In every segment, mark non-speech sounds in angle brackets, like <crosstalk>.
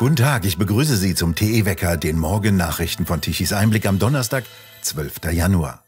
Guten Tag, ich begrüße Sie zum TE Wecker, den Morgennachrichten von Tichys Einblick am Donnerstag, 12. Januar.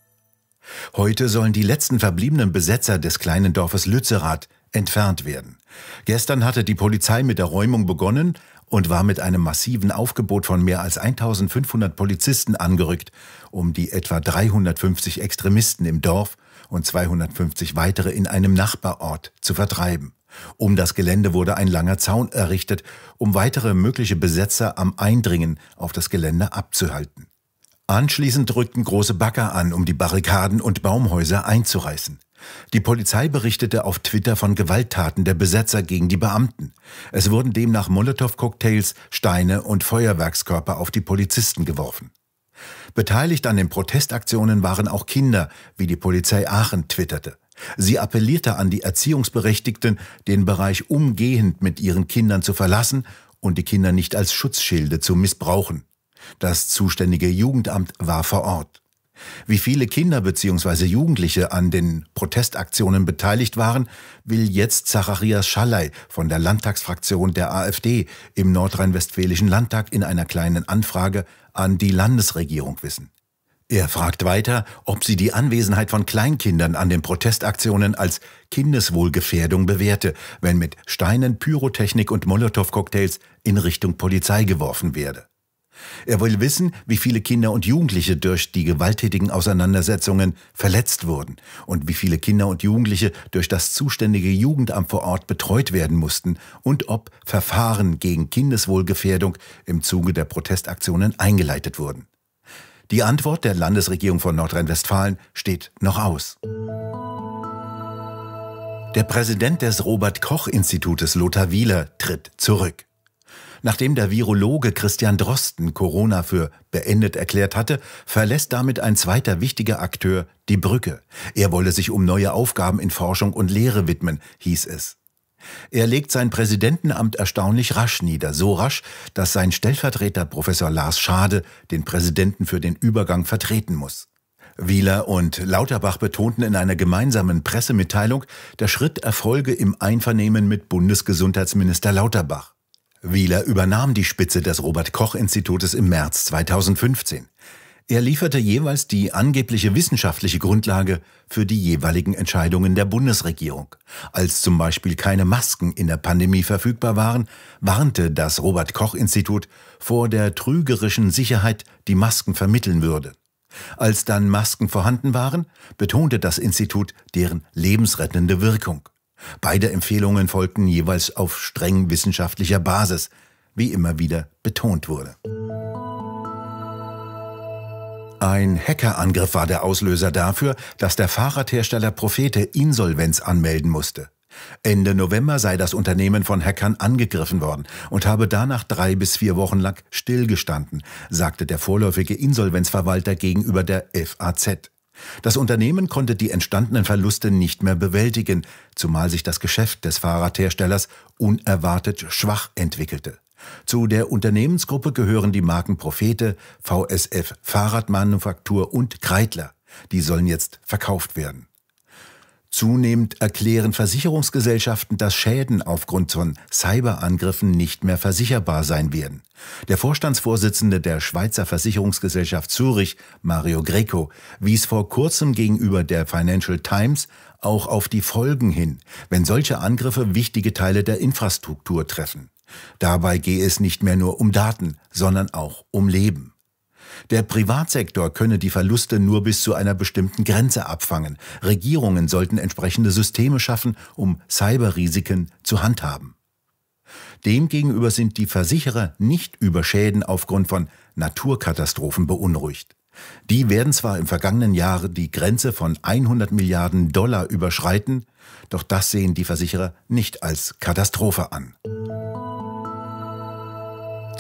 Heute sollen die letzten verbliebenen Besetzer des kleinen Dorfes Lützerath entfernt werden. Gestern hatte die Polizei mit der Räumung begonnen und war mit einem massiven Aufgebot von mehr als 1500 Polizisten angerückt, um die etwa 350 Extremisten im Dorf und 250 weitere in einem Nachbarort zu vertreiben. Um das Gelände wurde ein langer Zaun errichtet, um weitere mögliche Besetzer am Eindringen auf das Gelände abzuhalten. Anschließend rückten große Bagger an, um die Barrikaden und Baumhäuser einzureißen. Die Polizei berichtete auf Twitter von Gewalttaten der Besetzer gegen die Beamten. Es wurden demnach Molotow-Cocktails, Steine und Feuerwerkskörper auf die Polizisten geworfen. Beteiligt an den Protestaktionen waren auch Kinder, wie die Polizei Aachen twitterte. Sie appellierte an die Erziehungsberechtigten, den Bereich umgehend mit ihren Kindern zu verlassen und die Kinder nicht als Schutzschilde zu missbrauchen. Das zuständige Jugendamt war vor Ort. Wie viele Kinder bzw. Jugendliche an den Protestaktionen beteiligt waren, will jetzt Zacharias Schallei von der Landtagsfraktion der AfD im nordrhein-westfälischen Landtag in einer kleinen Anfrage an die Landesregierung wissen. Er fragt weiter, ob sie die Anwesenheit von Kleinkindern an den Protestaktionen als Kindeswohlgefährdung bewährte, wenn mit Steinen, Pyrotechnik und Molotow-Cocktails in Richtung Polizei geworfen werde. Er will wissen, wie viele Kinder und Jugendliche durch die gewalttätigen Auseinandersetzungen verletzt wurden und wie viele Kinder und Jugendliche durch das zuständige Jugendamt vor Ort betreut werden mussten und ob Verfahren gegen Kindeswohlgefährdung im Zuge der Protestaktionen eingeleitet wurden. Die Antwort der Landesregierung von Nordrhein-Westfalen steht noch aus. Der Präsident des Robert Koch Institutes Lothar Wieler tritt zurück. Nachdem der Virologe Christian Drosten Corona für beendet erklärt hatte, verlässt damit ein zweiter wichtiger Akteur die Brücke. Er wolle sich um neue Aufgaben in Forschung und Lehre widmen, hieß es. Er legt sein Präsidentenamt erstaunlich rasch nieder, so rasch, dass sein Stellvertreter Professor Lars Schade den Präsidenten für den Übergang vertreten muss. Wieler und Lauterbach betonten in einer gemeinsamen Pressemitteilung, der Schritt erfolge im Einvernehmen mit Bundesgesundheitsminister Lauterbach. Wieler übernahm die Spitze des Robert Koch Institutes im März 2015. Er lieferte jeweils die angebliche wissenschaftliche Grundlage für die jeweiligen Entscheidungen der Bundesregierung. Als zum Beispiel keine Masken in der Pandemie verfügbar waren, warnte das Robert Koch Institut vor der trügerischen Sicherheit, die Masken vermitteln würde. Als dann Masken vorhanden waren, betonte das Institut deren lebensrettende Wirkung. Beide Empfehlungen folgten jeweils auf streng wissenschaftlicher Basis, wie immer wieder betont wurde. Ein Hackerangriff war der Auslöser dafür, dass der Fahrradhersteller Prophete Insolvenz anmelden musste. Ende November sei das Unternehmen von Hackern angegriffen worden und habe danach drei bis vier Wochen lang stillgestanden, sagte der vorläufige Insolvenzverwalter gegenüber der FAZ. Das Unternehmen konnte die entstandenen Verluste nicht mehr bewältigen, zumal sich das Geschäft des Fahrradherstellers unerwartet schwach entwickelte. Zu der Unternehmensgruppe gehören die Marken Profete, VSF Fahrradmanufaktur und Kreidler. Die sollen jetzt verkauft werden. Zunehmend erklären Versicherungsgesellschaften, dass Schäden aufgrund von Cyberangriffen nicht mehr versicherbar sein werden. Der Vorstandsvorsitzende der Schweizer Versicherungsgesellschaft Zürich, Mario Greco, wies vor kurzem gegenüber der Financial Times auch auf die Folgen hin, wenn solche Angriffe wichtige Teile der Infrastruktur treffen. Dabei gehe es nicht mehr nur um Daten, sondern auch um Leben. Der Privatsektor könne die Verluste nur bis zu einer bestimmten Grenze abfangen. Regierungen sollten entsprechende Systeme schaffen, um Cyberrisiken zu handhaben. Demgegenüber sind die Versicherer nicht über Schäden aufgrund von Naturkatastrophen beunruhigt. Die werden zwar im vergangenen Jahr die Grenze von 100 Milliarden Dollar überschreiten, doch das sehen die Versicherer nicht als Katastrophe an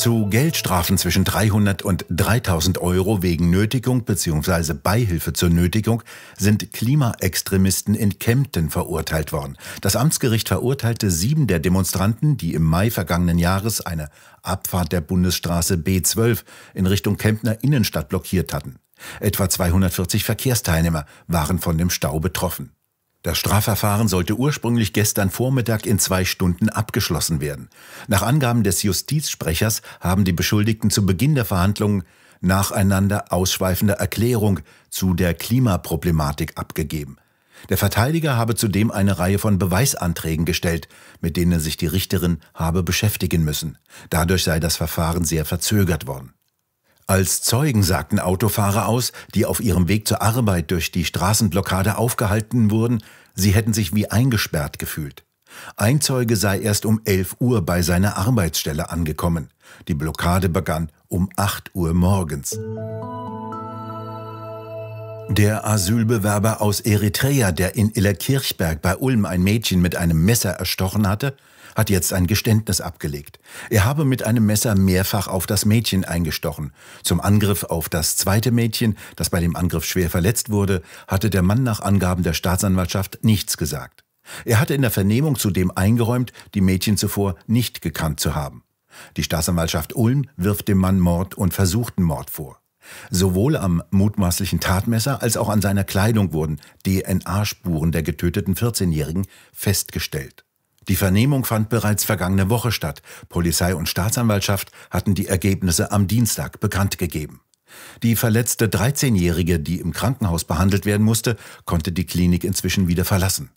zu Geldstrafen zwischen 300 und 3000 Euro wegen Nötigung bzw. Beihilfe zur Nötigung sind Klimaextremisten in Kempten verurteilt worden. Das Amtsgericht verurteilte sieben der Demonstranten, die im Mai vergangenen Jahres eine Abfahrt der Bundesstraße B12 in Richtung Kemptner Innenstadt blockiert hatten. Etwa 240 Verkehrsteilnehmer waren von dem Stau betroffen. Das Strafverfahren sollte ursprünglich gestern Vormittag in zwei Stunden abgeschlossen werden. Nach Angaben des Justizsprechers haben die Beschuldigten zu Beginn der Verhandlungen nacheinander ausschweifende Erklärung zu der Klimaproblematik abgegeben. Der Verteidiger habe zudem eine Reihe von Beweisanträgen gestellt, mit denen sich die Richterin habe beschäftigen müssen. Dadurch sei das Verfahren sehr verzögert worden. Als Zeugen sagten Autofahrer aus, die auf ihrem Weg zur Arbeit durch die Straßenblockade aufgehalten wurden, sie hätten sich wie eingesperrt gefühlt. Ein Zeuge sei erst um 11 Uhr bei seiner Arbeitsstelle angekommen. Die Blockade begann um 8 Uhr morgens. Der Asylbewerber aus Eritrea, der in Illerkirchberg bei Ulm ein Mädchen mit einem Messer erstochen hatte, hat jetzt ein Geständnis abgelegt. Er habe mit einem Messer mehrfach auf das Mädchen eingestochen. Zum Angriff auf das zweite Mädchen, das bei dem Angriff schwer verletzt wurde, hatte der Mann nach Angaben der Staatsanwaltschaft nichts gesagt. Er hatte in der Vernehmung zudem eingeräumt, die Mädchen zuvor nicht gekannt zu haben. Die Staatsanwaltschaft Ulm wirft dem Mann Mord und versuchten Mord vor. Sowohl am mutmaßlichen Tatmesser als auch an seiner Kleidung wurden DNA-Spuren der getöteten 14-Jährigen festgestellt. Die Vernehmung fand bereits vergangene Woche statt. Polizei und Staatsanwaltschaft hatten die Ergebnisse am Dienstag bekannt gegeben. Die verletzte 13-Jährige, die im Krankenhaus behandelt werden musste, konnte die Klinik inzwischen wieder verlassen.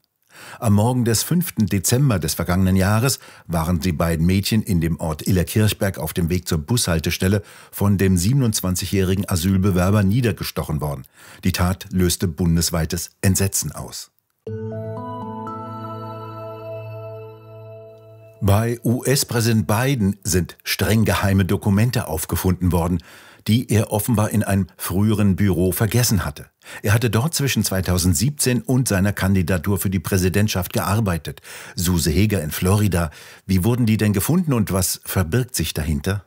Am Morgen des 5. Dezember des vergangenen Jahres waren die beiden Mädchen in dem Ort Illerkirchberg auf dem Weg zur Bushaltestelle von dem 27-jährigen Asylbewerber niedergestochen worden. Die Tat löste bundesweites Entsetzen aus. Bei US-Präsident Biden sind streng geheime Dokumente aufgefunden worden, die er offenbar in einem früheren Büro vergessen hatte. Er hatte dort zwischen 2017 und seiner Kandidatur für die Präsidentschaft gearbeitet. Suse Heger in Florida. Wie wurden die denn gefunden und was verbirgt sich dahinter?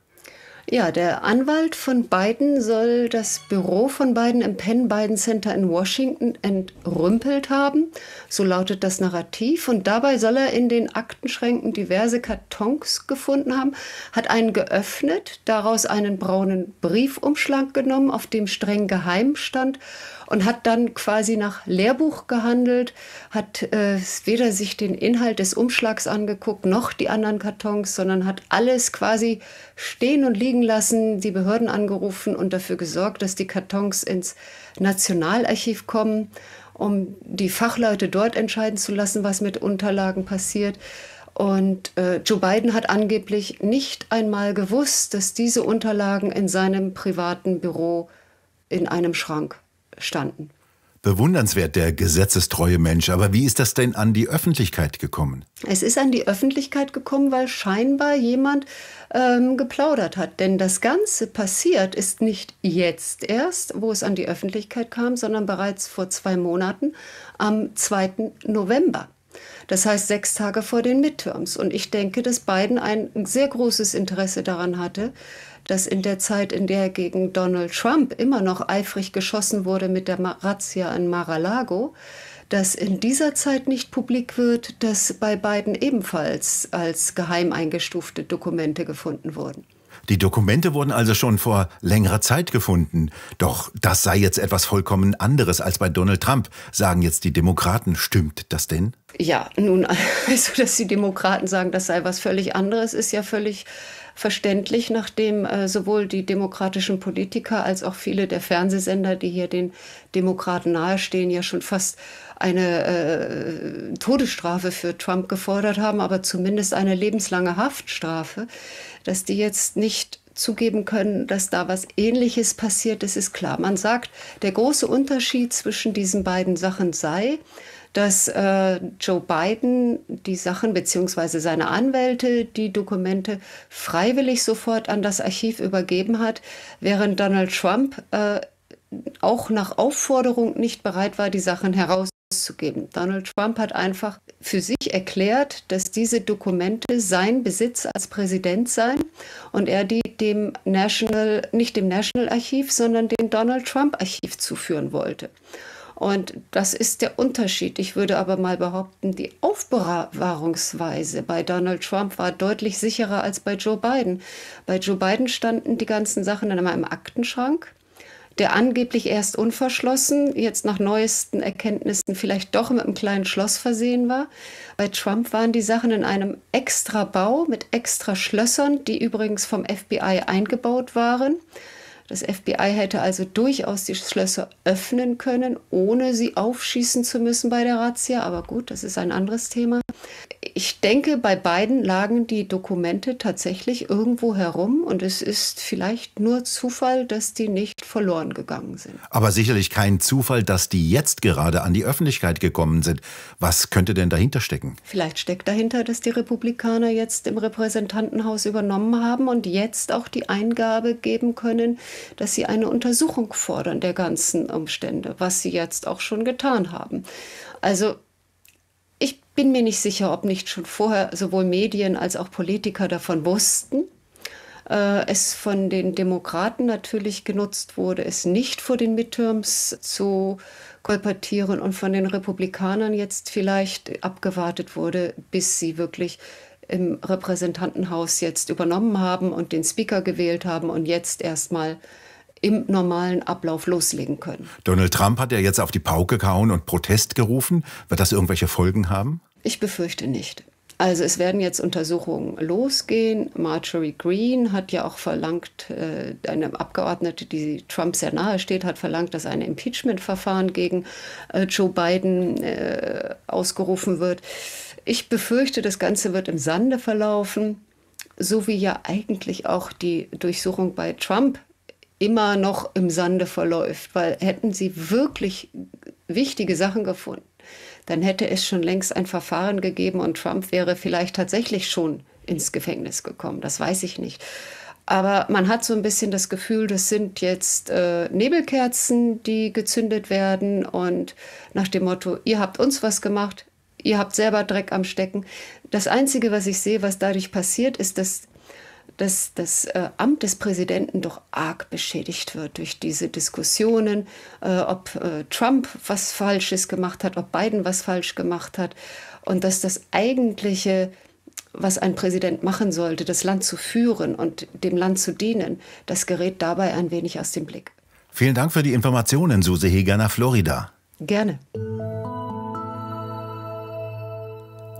Ja, der Anwalt von Biden soll das Büro von Biden im Penn Biden Center in Washington entrümpelt haben. So lautet das Narrativ. Und dabei soll er in den Aktenschränken diverse Kartons gefunden haben, hat einen geöffnet, daraus einen braunen Briefumschlag genommen, auf dem streng geheim stand und hat dann quasi nach Lehrbuch gehandelt, hat äh, weder sich den Inhalt des Umschlags angeguckt noch die anderen Kartons, sondern hat alles quasi stehen und liegen lassen, die Behörden angerufen und dafür gesorgt, dass die Kartons ins Nationalarchiv kommen, um die Fachleute dort entscheiden zu lassen, was mit Unterlagen passiert. Und äh, Joe Biden hat angeblich nicht einmal gewusst, dass diese Unterlagen in seinem privaten Büro in einem Schrank standen. Bewundernswert, der gesetzestreue Mensch. Aber wie ist das denn an die Öffentlichkeit gekommen? Es ist an die Öffentlichkeit gekommen, weil scheinbar jemand ähm, geplaudert hat. Denn das Ganze passiert ist nicht jetzt erst, wo es an die Öffentlichkeit kam, sondern bereits vor zwei Monaten am 2. November. Das heißt sechs Tage vor den Midterms. Und ich denke, dass Biden ein sehr großes Interesse daran hatte, dass in der Zeit, in der gegen Donald Trump immer noch eifrig geschossen wurde mit der Razzia in Mar-a-Lago, dass in dieser Zeit nicht publik wird, dass bei beiden ebenfalls als geheim eingestufte Dokumente gefunden wurden. Die Dokumente wurden also schon vor längerer Zeit gefunden. Doch das sei jetzt etwas vollkommen anderes als bei Donald Trump, sagen jetzt die Demokraten. Stimmt das denn? Ja, nun, <laughs> also, dass die Demokraten sagen, das sei was völlig anderes, ist ja völlig verständlich, nachdem äh, sowohl die demokratischen Politiker als auch viele der Fernsehsender, die hier den Demokraten nahestehen, ja schon fast eine äh, Todesstrafe für Trump gefordert haben, aber zumindest eine lebenslange Haftstrafe, dass die jetzt nicht zugeben können, dass da was Ähnliches passiert, das ist klar. Man sagt, der große Unterschied zwischen diesen beiden Sachen sei, dass äh, Joe Biden die Sachen bzw. seine Anwälte die Dokumente freiwillig sofort an das Archiv übergeben hat, während Donald Trump äh, auch nach Aufforderung nicht bereit war, die Sachen herauszugeben. Donald Trump hat einfach für sich erklärt, dass diese Dokumente sein Besitz als Präsident seien und er die dem National, nicht dem National Archiv, sondern dem Donald Trump Archiv zuführen wollte. Und das ist der Unterschied. Ich würde aber mal behaupten, die Aufbewahrungsweise bei Donald Trump war deutlich sicherer als bei Joe Biden. Bei Joe Biden standen die ganzen Sachen dann immer im Aktenschrank der angeblich erst unverschlossen, jetzt nach neuesten Erkenntnissen vielleicht doch mit einem kleinen Schloss versehen war. Bei Trump waren die Sachen in einem extra Bau mit extra Schlössern, die übrigens vom FBI eingebaut waren. Das FBI hätte also durchaus die Schlösser öffnen können, ohne sie aufschießen zu müssen bei der Razzia. Aber gut, das ist ein anderes Thema. Ich denke, bei beiden lagen die Dokumente tatsächlich irgendwo herum und es ist vielleicht nur Zufall, dass die nicht verloren gegangen sind. Aber sicherlich kein Zufall, dass die jetzt gerade an die Öffentlichkeit gekommen sind. Was könnte denn dahinter stecken? Vielleicht steckt dahinter, dass die Republikaner jetzt im Repräsentantenhaus übernommen haben und jetzt auch die Eingabe geben können, dass sie eine Untersuchung fordern der ganzen Umstände, was sie jetzt auch schon getan haben. Also ich bin mir nicht sicher, ob nicht schon vorher sowohl Medien als auch Politiker davon wussten, äh, es von den Demokraten natürlich genutzt wurde, es nicht vor den Midterms zu kolportieren und von den Republikanern jetzt vielleicht abgewartet wurde, bis sie wirklich im Repräsentantenhaus jetzt übernommen haben und den Speaker gewählt haben und jetzt erstmal im normalen Ablauf loslegen können. Donald Trump hat ja jetzt auf die Pauke gehauen und Protest gerufen. Wird das irgendwelche Folgen haben? Ich befürchte nicht. Also es werden jetzt Untersuchungen losgehen. Marjorie Green hat ja auch verlangt, äh, eine Abgeordnete, die Trump sehr nahe steht, hat verlangt, dass ein Impeachment-Verfahren gegen äh, Joe Biden äh, ausgerufen wird. Ich befürchte, das Ganze wird im Sande verlaufen, so wie ja eigentlich auch die Durchsuchung bei Trump immer noch im Sande verläuft, weil hätten sie wirklich wichtige Sachen gefunden, dann hätte es schon längst ein Verfahren gegeben und Trump wäre vielleicht tatsächlich schon ins Gefängnis gekommen. Das weiß ich nicht. Aber man hat so ein bisschen das Gefühl, das sind jetzt äh, Nebelkerzen, die gezündet werden und nach dem Motto, ihr habt uns was gemacht, ihr habt selber Dreck am Stecken. Das Einzige, was ich sehe, was dadurch passiert, ist, dass, dass das äh, Amt des Präsidenten doch arg beschädigt wird durch diese Diskussionen, äh, ob äh, Trump was Falsches gemacht hat, ob Biden was falsch gemacht hat und dass das eigentliche was ein Präsident machen sollte, das Land zu führen und dem Land zu dienen, das gerät dabei ein wenig aus dem Blick. Vielen Dank für die Informationen, Suse Heger nach Florida. Gerne.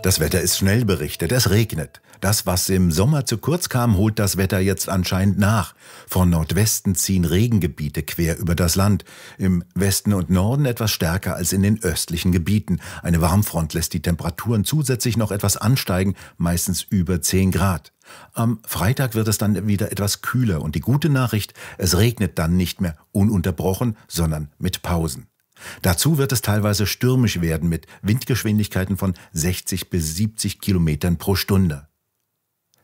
Das Wetter ist schnell berichtet, es regnet. Das, was im Sommer zu kurz kam, holt das Wetter jetzt anscheinend nach. Von Nordwesten ziehen Regengebiete quer über das Land. Im Westen und Norden etwas stärker als in den östlichen Gebieten. Eine Warmfront lässt die Temperaturen zusätzlich noch etwas ansteigen, meistens über 10 Grad. Am Freitag wird es dann wieder etwas kühler und die gute Nachricht, es regnet dann nicht mehr ununterbrochen, sondern mit Pausen. Dazu wird es teilweise stürmisch werden mit Windgeschwindigkeiten von 60 bis 70 Kilometern pro Stunde.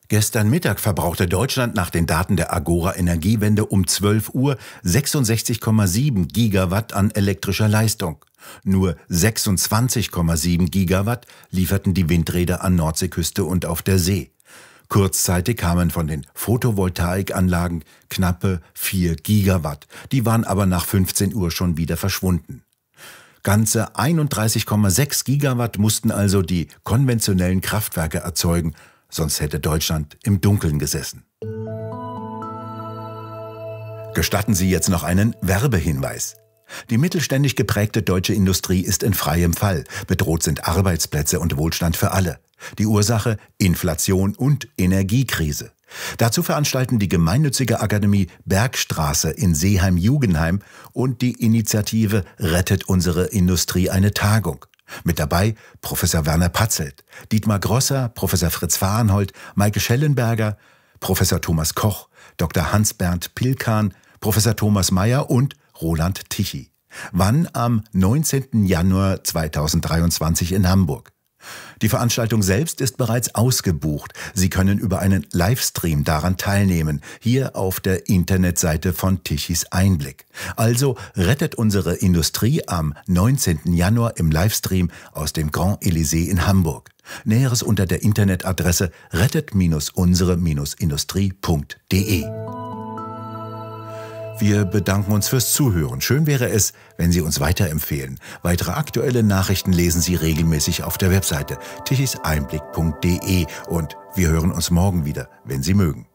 Gestern Mittag verbrauchte Deutschland nach den Daten der Agora Energiewende um 12 Uhr 66,7 Gigawatt an elektrischer Leistung. Nur 26,7 Gigawatt lieferten die Windräder an Nordseeküste und auf der See. Kurzzeitig kamen von den Photovoltaikanlagen knappe 4 Gigawatt, die waren aber nach 15 Uhr schon wieder verschwunden. Ganze 31,6 Gigawatt mussten also die konventionellen Kraftwerke erzeugen, sonst hätte Deutschland im Dunkeln gesessen. Gestatten Sie jetzt noch einen Werbehinweis. Die mittelständisch geprägte deutsche Industrie ist in freiem Fall. Bedroht sind Arbeitsplätze und Wohlstand für alle. Die Ursache Inflation und Energiekrise. Dazu veranstalten die gemeinnützige Akademie Bergstraße in Seeheim-Jugenheim und die Initiative Rettet unsere Industrie eine Tagung. Mit dabei Professor Werner Patzelt, Dietmar Grosser, Professor Fritz Fahrenhold, Maike Schellenberger, Professor Thomas Koch, Dr. Hans-Bernd Pilkan, Professor Thomas Mayer und Roland Tichy. Wann? Am 19. Januar 2023 in Hamburg. Die Veranstaltung selbst ist bereits ausgebucht. Sie können über einen Livestream daran teilnehmen, hier auf der Internetseite von Tichys Einblick. Also rettet unsere Industrie am 19. Januar im Livestream aus dem Grand Elysée in Hamburg. Näheres unter der Internetadresse rettet-unsere-industrie.de. Wir bedanken uns fürs Zuhören. Schön wäre es, wenn Sie uns weiterempfehlen. Weitere aktuelle Nachrichten lesen Sie regelmäßig auf der Webseite tichiseinblick.de und wir hören uns morgen wieder, wenn Sie mögen.